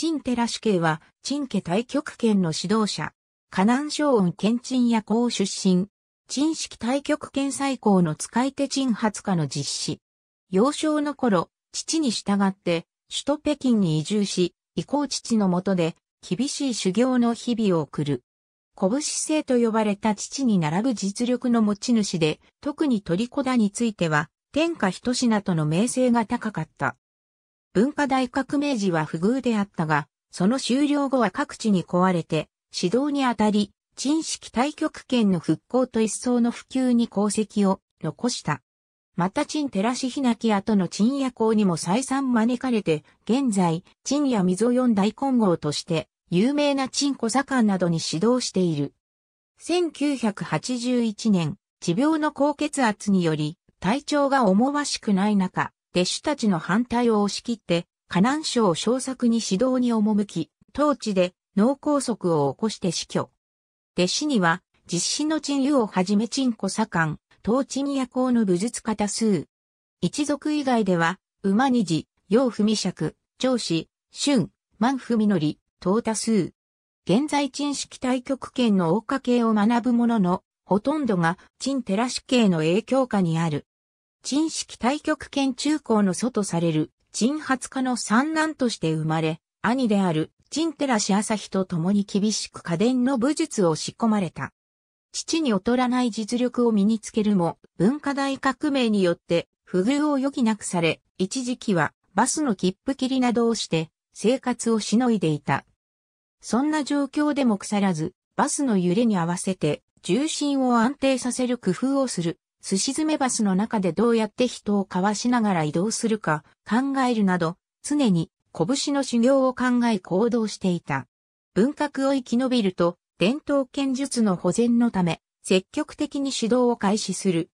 陳寺主家は、陳家太極拳の指導者。河南省恩県陳夜行出身。陳式太極拳最高の使い手陳発家の実施。幼少の頃、父に従って、首都北京に移住し、移行父の下で、厳しい修行の日々を送る。拳生と呼ばれた父に並ぶ実力の持ち主で、特に鳥子田については、天下一品との名声が高かった。文化大革命時は不遇であったが、その終了後は各地に壊れて、指導にあたり、陳式対極拳の復興と一層の普及に功績を残した。また陳寺志ひなき後の陳夜行にも再三招かれて、現在、陳や溝四大混合として、有名な陳小坂などに指導している。1981年、持病の高血圧により、体調が思わしくない中、弟子たちの反対を押し切って、河南省小作に指導に赴き、当地で脳梗塞を起こして死去。弟子には、実施の陳友をはじめ陳古左官、東陳夜行の武術家多数。一族以外では、馬二次、楊文尺、長子、春、万文則、等多数。現在陳式対極拳の大家系を学ぶ者の、ほとんどが陳寺死刑の影響下にある。陳式対極拳中高の祖とされる、陳発家の三男として生まれ、兄である、陳寺氏朝日と共に厳しく家電の武術を仕込まれた。父に劣らない実力を身につけるも、文化大革命によって、不遇を余儀なくされ、一時期は、バスの切符切りなどをして、生活をしのいでいた。そんな状況でも腐らず、バスの揺れに合わせて、重心を安定させる工夫をする、すし詰めバスの中でどうやって人をかわしながら移動するか考えるなど、常に拳の修行を考え行動していた。文革を生き延びると、伝統剣術の保全のため、積極的に指導を開始する。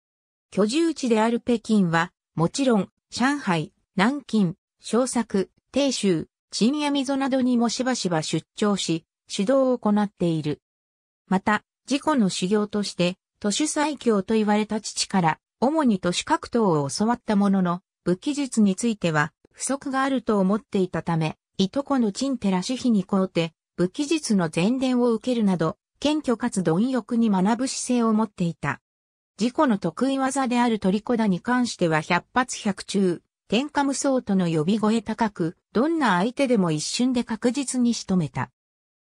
居住地である北京は、もちろん、上海、南京、小作、鄭州、チン溝などにもしばしば出張し、指導を行っている。また、事故の修行として、都市最強と言われた父から、主に都市格闘を教わったものの、武器術については、不足があると思っていたため、いとこの陳寺主妃にこうて、武器術の前伝を受けるなど、謙虚かつ貪欲に学ぶ姿勢を持っていた。自己の得意技であるトリコダに関しては百発百中、天下無双との呼び声高く、どんな相手でも一瞬で確実に仕留めた。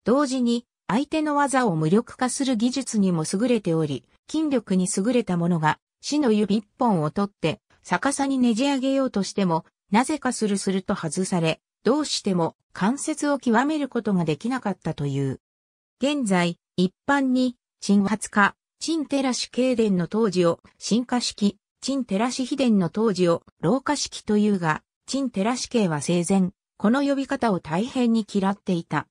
同時に、相手の技を無力化する技術にも優れており、筋力に優れた者が、死の指一本を取って、逆さにねじ上げようとしても、なぜかするすると外され、どうしても関節を極めることができなかったという。現在、一般に、新発化、陳照らし経伝の当時を、進化式、陳照らし秘伝の当時を、老化式というが、陳照らし経は生前、この呼び方を大変に嫌っていた。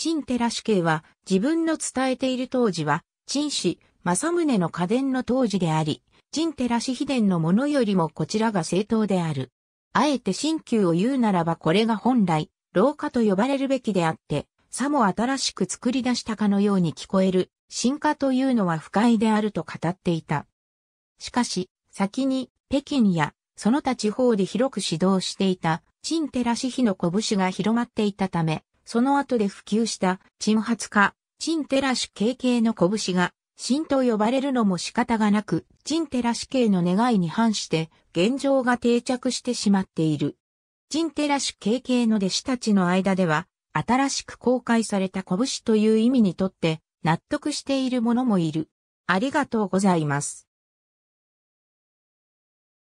陳寺主慶は自分の伝えている当時は、陳氏、正宗の家伝の当時であり、陳寺氏秘伝のものよりもこちらが正当である。あえて新旧を言うならばこれが本来、廊下と呼ばれるべきであって、さも新しく作り出したかのように聞こえる、進化というのは不快であると語っていた。しかし、先に、北京や、その他地方で広く指導していた、陳寺氏妃の拳が広まっていたため、その後で普及した沈発チンテラシュ系系の拳が、神と呼ばれるのも仕方がなく、チンテラシ系の願いに反して、現状が定着してしまっている。チンテラシュ系系の弟子たちの間では、新しく公開された拳という意味にとって、納得している者もいる。ありがとうございます。